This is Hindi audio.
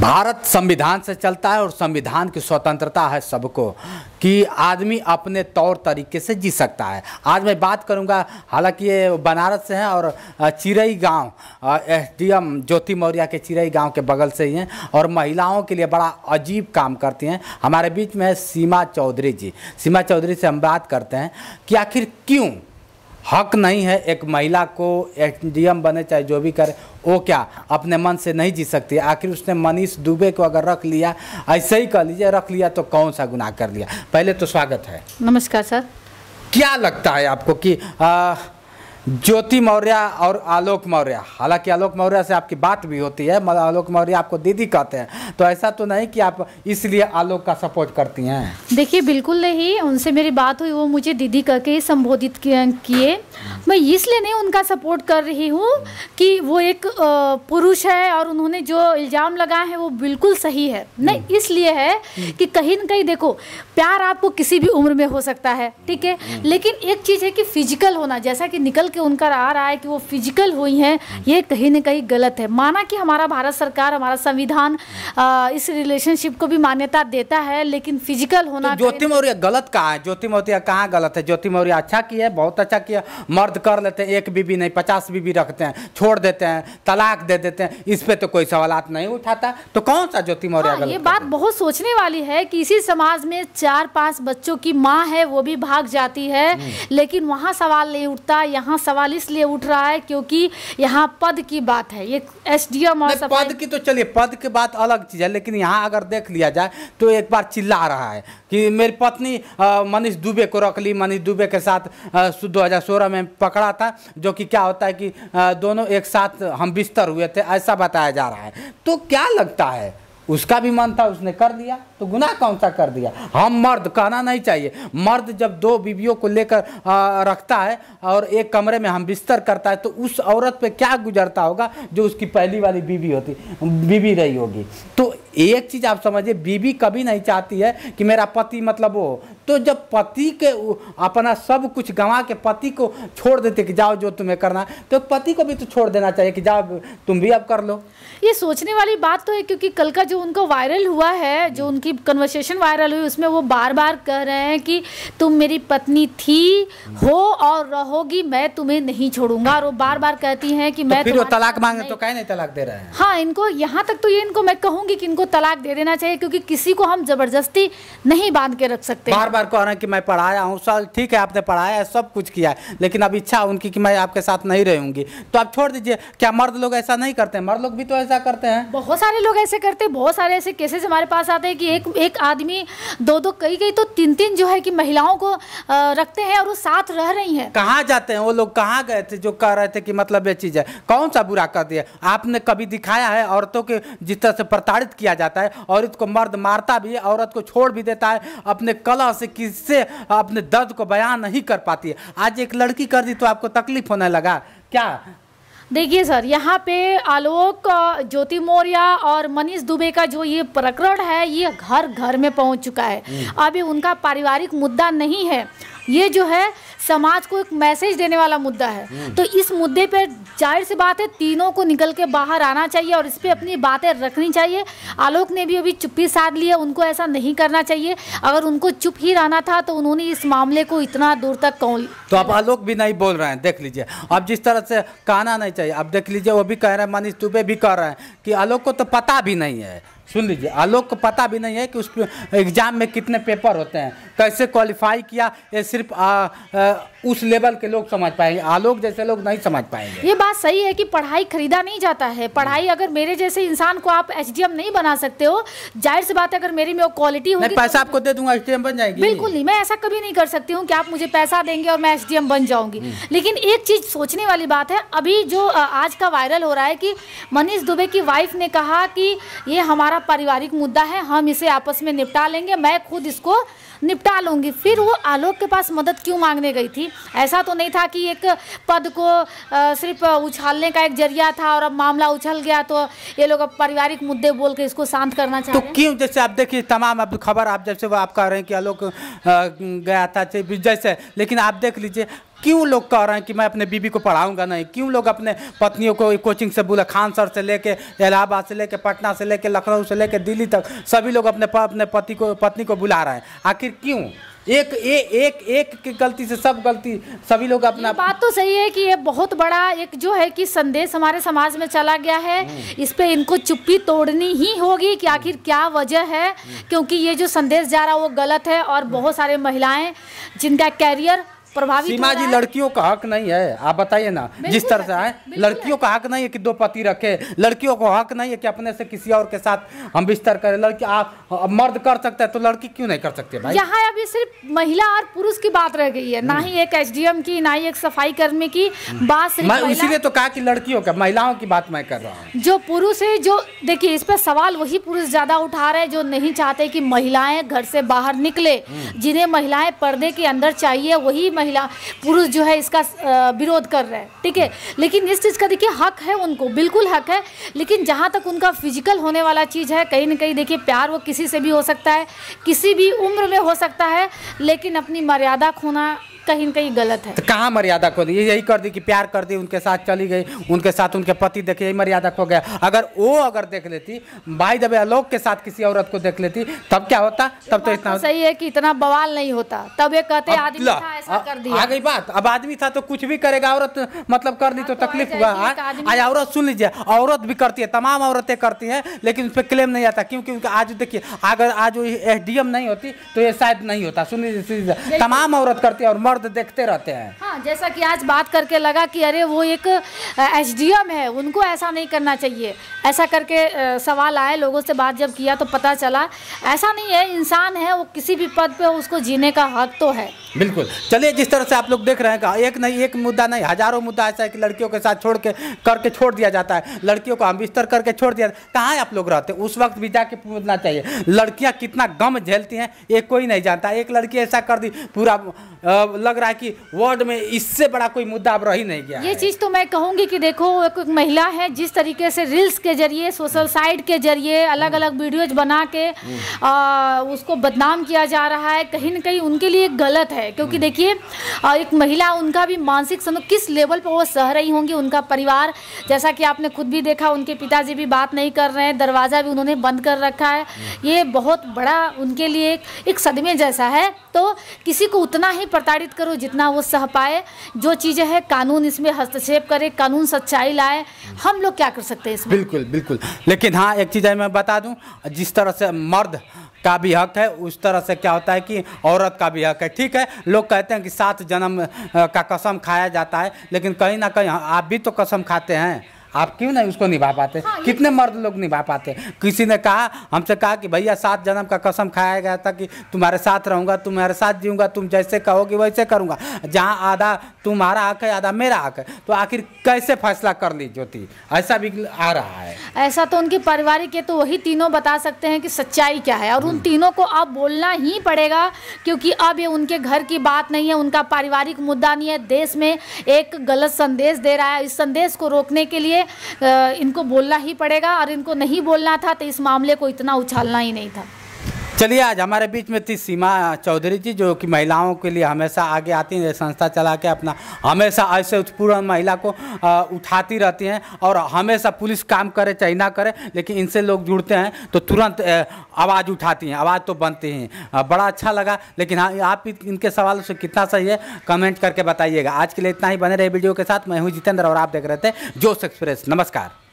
भारत संविधान से चलता है और संविधान की स्वतंत्रता है सबको कि आदमी अपने तौर तरीके से जी सकता है आज मैं बात करूंगा हालांकि ये बनारस से हैं और Chiraigaon S D M Jyoti Maurya के चिरई गांव के बगल से ही हैं और महिलाओं के लिए बड़ा अजीब काम करती हैं हमारे बीच में है सीमा चौधरी जी सीमा चौधरी से हम बात करते हैं कि आखिर क्यों हक नहीं है एक महिला को डीएम बने चाहे जो भी करे वो क्या अपने मन से नहीं जी सकती आखिर उसने मनीष दुबे को अगर रख लिया ऐसे ही कर लीजिए रख लिया तो कौन सा गुनाह कर लिया पहले तो स्वागत है नमस्कार सर क्या लगता है आपको कि आ, ज्योति मौर्य और आलोक मौर्य हालांकि आलोक मौर्य से आपकी बात भी होती है मतलब आलोक मौर्य आपको दीदी कहते हैं तो ऐसा तो नहीं कि आप इसलिए आलोक का सपोर्ट करती हैं देखिए बिल्कुल नहीं उनसे मेरी बात हुई वो मुझे दीदी कह के संबोधित किए मैं इसलिए नहीं उनका सपोर्ट कर रही हूँ कि वो एक पुरुष है और उन्होंने जो इल्ज़ाम लगाए हैं वो बिल्कुल सही है नहीं हम्म। इसलिए है कि कहीं ना कहीं देखो प्यार आपको किसी भी उम्र में हो सकता है ठीक है हम्म। लेकिन एक चीज़ है कि फिजिकल होना जैसा कि निकल कि उनका आ रहा है कि वो फिजिकल हुई हैं ये कहीं ना कहीं गलत है माना कि हमारा भारत सरकार हमारा संविधान इस रिलेशनशिप को भी मान्यता देता है लेकिन फिजिकल होना तो ज्योति मौर्य गलत कहा है ज्योति मौर्य कहाँ गलत है ज्योति मौर्य अच्छा किया बहुत अच्छा किया मर्द कर लेते हैं एक बीबी नहीं पचास बीबी रखते हैं छोड़ देते हैं तलाक दे देते हैं इस पर तो कोई सवाल नहीं उठाता तो कौन सा ज्योति मौर्य हाँ, ये बात बहुत सोचने वाली है कि इसी समाज में चार पांच बच्चों की माँ है वो भी भाग जाती है हम्म। लेकिन वहाँ सवाल नहीं उठता यहाँ सवाल इसलिए उठ रहा है क्योंकि यहाँ पद की बात है ये एस डी एम और पद की तो चलिए पद की बात अलग चीज़ है लेकिन यहाँ अगर देख लिया जाए तो एक बार चिल्ला रहा है कि मेरी पत्नी मनीष दुबे को रख ली मनीष दुबे के साथ दो हज़ार सोलह में पकड़ा था जो कि क्या होता है कि दोनों एक साथ हम बिस्तर हुए थे ऐसा बताया जा रहा है तो क्या लगता है उसका भी मन था उसने कर दिया तो गुनाह कौन सा कर दिया हम मर्द कहना नहीं चाहिए मर्द जब दो बीवियों को लेकर रखता है और एक कमरे में हम बिस्तर करता है तो उस औरत पे क्या गुजरता होगा जो उसकी पहली वाली बीवी होती बीवी रही होगी तो एक चीज़ आप समझिए बीवी कभी नहीं चाहती है कि मेरा पति मतलब वो तो जब पति के अपना सब कुछ गंवा के पति को छोड़ देते कि जाओ जो तुम्हें करना है तो पति को भी तो छोड़ देना चाहिए कि जाओ तुम भी अब कर लो ये सोचने वाली बात तो है क्योंकि कल का जो उनका वायरल हुआ है जो हम्म। उनकी कन्वर्सेशन वायरल हुई उसमें वो बार बार कह रहे हैं कि तुम मेरी पत्नी थी हम्म। हो और रहोगी मैं तुम्हें नहीं छोड़ूंगा और वो बार बार कहती हैं कि तो मैं तो फिर वो तलाक मांगे तो कहीं नहीं तलाक दे रहे हैं हाँ इनको यहाँ तक तो ये इनको मैं कहूँगी कि इनको तलाक दे देना चाहिए क्योंकि किसी को हम जबरदस्ती नहीं बांध के रख सकते बार बार कह रहे हैं कि मैं पढ़ाया हूँ सर ठीक है आपने पढ़ाया है सब कुछ किया है लेकिन अब इच्छा उनकी कि मैं आपके साथ नहीं रहूंगी तो आप छोड़ दीजिए क्या मर्द लोग ऐसा नहीं करते मर्द लोग भी तो ऐसा करते हैं बहुत सारे लोग ऐसे करते हैं बहुत सारे ऐसे केसेस हमारे पास आते हैं कि एक एक आदमी दो दो कई कई तो तीन तीन जो है कि महिलाओं को रखते हैं और वो साथ रह रही है कहाँ जाते हैं वो लोग कहाँ गए थे जो कह रहे थे कि मतलब ये चीज़ है कौन सा बुरा कर दिया आपने कभी दिखाया है औरतों के जिस तरह से प्रताड़ित किया किया जाता है और इसको मर्द मारता भी औरत को छोड़ भी देता है अपने कला से किससे अपने दर्द को बयान नहीं कर पाती है आज एक लड़की कर दी तो आपको तकलीफ होने लगा क्या देखिए सर यहाँ पे आलोक ज्योति मौर्या और मनीष दुबे का जो ये प्रकरण है ये घर घर में पहुँच चुका है हम्म। अभी उनका पारिवारिक मुद्दा नहीं है ये जो है समाज को एक मैसेज देने वाला मुद्दा है हम्म। तो इस मुद्दे पर जाहिर सी बात है तीनों को निकल के बाहर आना चाहिए और इस पर अपनी बातें रखनी चाहिए आलोक ने भी अभी चुप्पी साध ली है उनको ऐसा नहीं करना चाहिए अगर उनको चुप ही रहना था तो उन्होंने इस मामले को इतना दूर तक कौन तो आप आलोक भी नहीं बोल रहे हैं देख लीजिए अब जिस तरह से कहना नहीं चाहिए आप देख लीजिए वो भी कह रहे हैं मनीष दुबे भी कह रहे हैं कि आलोक को तो पता भी नहीं है सुन लीजिए आलोक को पता भी नहीं है कि उस एग्ज़ाम में कितने पेपर होते हैं कैसे क्वालिफाई किया ये सिर्फ आ, आ, उस लेवल के लोग समझ पाएंगे आलोक जैसे लोग नहीं समझ पाएंगे ये बात सही है कि पढ़ाई खरीदा नहीं जाता है पढ़ाई हम्म। अगर मेरे जैसे इंसान को आप एच नहीं बना सकते हो जाहिर सी बात है अगर मेरी में क्वालिटी होगी तो पैसा आपको दे दूंगा एच बन जाएगी बिल्कुल नहीं मैं ऐसा कभी नहीं कर सकती हूँ कि आप मुझे पैसा देंगे और मैं एच बन जाऊंगी हम्म। लेकिन एक चीज़ सोचने वाली बात है अभी जो आज का वायरल हो रहा है कि मनीष दुबे की वाइफ ने कहा कि ये हमारा हमारा पारिवारिक मुद्दा है हम इसे आपस में निपटा लेंगे मैं खुद इसको निपटा लूँगी फिर वो आलोक के पास मदद क्यों मांगने गई थी ऐसा तो नहीं था कि एक पद को सिर्फ उछालने का एक जरिया था और अब मामला उछल गया तो ये लोग अब पारिवारिक मुद्दे बोल के इसको शांत करना चाहते तो क्यों जैसे आप देखिए तमाम अब खबर आप जैसे वो आप कह रहे हैं कि आलोक गया था जैसे लेकिन आप देख लीजिए क्यों लोग कह रहे हैं कि मैं अपने बीबी को पढ़ाऊंगा नहीं क्यों लोग अपने पत्नियों को कोचिंग से खान खानसर से लेके इलाहाबाद से लेके पटना से लेके लखनऊ से लेके दिल्ली तक सभी लोग अपने अपने पति को पत्नी को बुला रहे हैं आखिर क्यों एक ए, एक एक की गलती से सब गलती सभी लोग अपना बात तो सही है कि ये बहुत बड़ा एक जो है कि संदेश हमारे समाज में चला गया है हम्म। इस पे इनको चुप्पी तोड़नी ही होगी कि आखिर क्या वजह है हम्म। क्योंकि ये जो संदेश जा रहा है वो गलत है और हम्म। बहुत सारे महिलाएं जिनका कैरियर प्रभावित सीमा जी लड़कियों का हक नहीं है आप बताइए ना जिस तरह से आए लड़कियों का हक नहीं है कि दो पति रखे लड़कियों को हक नहीं है कि अपने से किसी और के साथ हम बिस्तर करें लड़की आप मर्द कर सकते हैं तो लड़की क्यों नहीं कर सकते भाई यहाँ अभी सिर्फ महिला और पुरुष की बात रह गई है ना हम्म। ही एक एस की ना ही एक सफाई कर्मी की हम्म। बात मैं इसीलिए तो कहा कि लड़कियों का महिलाओं की बात मैं कर रहा हूँ जो पुरुष है जो देखिये इस पर सवाल वही पुरुष ज्यादा उठा रहे जो नहीं चाहते की महिलाएं घर से बाहर निकले हम्म। जिन्हें महिलाएं पर्दे के अंदर चाहिए वही महिला पुरुष जो है इसका विरोध कर रहे हैं ठीक है लेकिन इस चीज़ का देखिए हक है उनको बिल्कुल हक है लेकिन जहाँ तक उनका फिजिकल होने वाला चीज़ है कहीं ना कहीं देखिए प्यार वो किसी से भी हो सकता है किसी भी उम्र में हो सकता है लेकिन अपनी मर्यादा खोना कहीं कहीं गलत है तो कहाँ मर्यादा खो दी यही कर दी कि प्यार कर दी उनके साथ चली गई उनके साथ उनके पति देखे यही मर्यादा खो गया अगर वो अगर देख लेती भाई जब अलोक के साथ किसी औरत को देख लेती तब क्या होता तब तो इतना तो सही है की इतना बवाल नहीं होता तब ये कहते आदमी था ऐसा कर दिया आ गई बात अब आदमी था तो कुछ भी करेगा औरत मतलब कर दी हाँ, तो, तो तकलीफ हुआ आज औरत सुन लीजिए औरत भी करती है तमाम औरतें करती है लेकिन उस पर क्लेम नहीं आता क्योंकि उनका आज देखिए अगर आज एस डी नहीं होती तो ये शायद नहीं होता सुन लीजिए तमाम औरत करती है और मर्द मर्द देखते रहते हैं हाँ जैसा कि आज बात करके लगा कि अरे वो एक एसडीएम है उनको ऐसा नहीं करना चाहिए ऐसा करके सवाल आए लोगों से बात जब किया तो पता चला ऐसा नहीं है इंसान है वो किसी भी पद पे उसको जीने का हक तो है बिल्कुल चलिए जिस तरह से आप लोग देख रहे हैं एक नहीं एक मुद्दा नहीं हजारों मुद्दा ऐसा है कि लड़कियों के साथ छोड़ के करके छोड़ दिया जाता है लड़कियों को हम बिस्तर करके छोड़ दिया कहाँ आप लोग रहते हैं उस वक्त भी जाके पूछना चाहिए लड़कियाँ कितना गम झेलती हैं ये कोई नहीं जानता एक लड़की ऐसा कर दी पूरा लग रहा है कि वार्ड में इससे बड़ा कोई मुद्दा अब रही नहीं गया ये चीज़ तो मैं कहूंगी कि देखो एक, एक महिला है जिस तरीके से रील्स के जरिए सोशल साइट के जरिए अलग अलग वीडियोज बना के हम्म। आ, उसको बदनाम किया जा रहा है कहीं ना कहीं उनके लिए गलत है क्योंकि हम्म। देखिए एक महिला उनका भी मानसिक समय किस लेवल पर वो सह रही होंगी उनका परिवार जैसा कि आपने खुद भी देखा उनके पिताजी भी बात नहीं कर रहे हैं दरवाज़ा भी उन्होंने बंद कर रखा है हम्म। ये बहुत बड़ा उनके लिए एक सदमे जैसा है तो किसी को उतना ही प्रताड़ित करो जितना वो सह पाए जो चीज़ें हैं कानून इसमें हस्तक्षेप करे कानून सच्चाई लाए हम लोग क्या कर सकते हैं इसमें बिल्कुल बिल्कुल लेकिन हाँ एक चीज़ मैं बता दूँ जिस तरह से मर्द का भी हक है उस तरह से क्या होता है कि औरत का भी हक है ठीक है लोग कहते हैं कि सात जन्म का कसम खाया जाता है लेकिन कहीं ना कहीं हाँ, आप भी तो कसम खाते हैं आप क्यों नहीं उसको निभा पाते हाँ, कितने मर्द लोग निभा पाते किसी ने कहा हमसे कहा कि भैया सात जन्म का कसम खाया गया था कि तुम्हारे साथ रहूंगा तुम्हारे साथ जीऊंगा तुम जैसे कहोगे वैसे करूंगा जहाँ आधा तुम्हारा हक है आधा मेरा हक है तो आखिर कैसे फैसला कर ली ज्योति ऐसा भी आ रहा है ऐसा तो उनके पारिवारिक के तो वही तीनों बता सकते हैं कि सच्चाई क्या है और उन हम्म। तीनों को अब बोलना ही पड़ेगा क्योंकि अब ये उनके घर की बात नहीं है उनका पारिवारिक मुद्दा नहीं है देश में एक गलत संदेश दे रहा है इस संदेश को रोकने के लिए इनको बोलना ही पड़ेगा और इनको नहीं बोलना था तो इस मामले को इतना उछालना ही नहीं था चलिए आज हमारे बीच में थी सीमा चौधरी जी जो कि महिलाओं के लिए हमेशा आगे आती हैं संस्था चला के अपना हमेशा ऐसे उत्पूर्ण महिला को आ, उठाती रहती हैं और हमेशा पुलिस काम करे चाहे ना करे लेकिन इनसे लोग जुड़ते हैं तो तुरंत आवाज़ उठाती हैं आवाज़ तो बनती हैं बड़ा अच्छा लगा लेकिन हाँ आप इनके सवालों से कितना सही है कमेंट करके बताइएगा आज के लिए इतना ही बने रहे वीडियो के साथ मैं हूँ जितेंद्र और आप देख रहे थे जोश एक्सप्रेस नमस्कार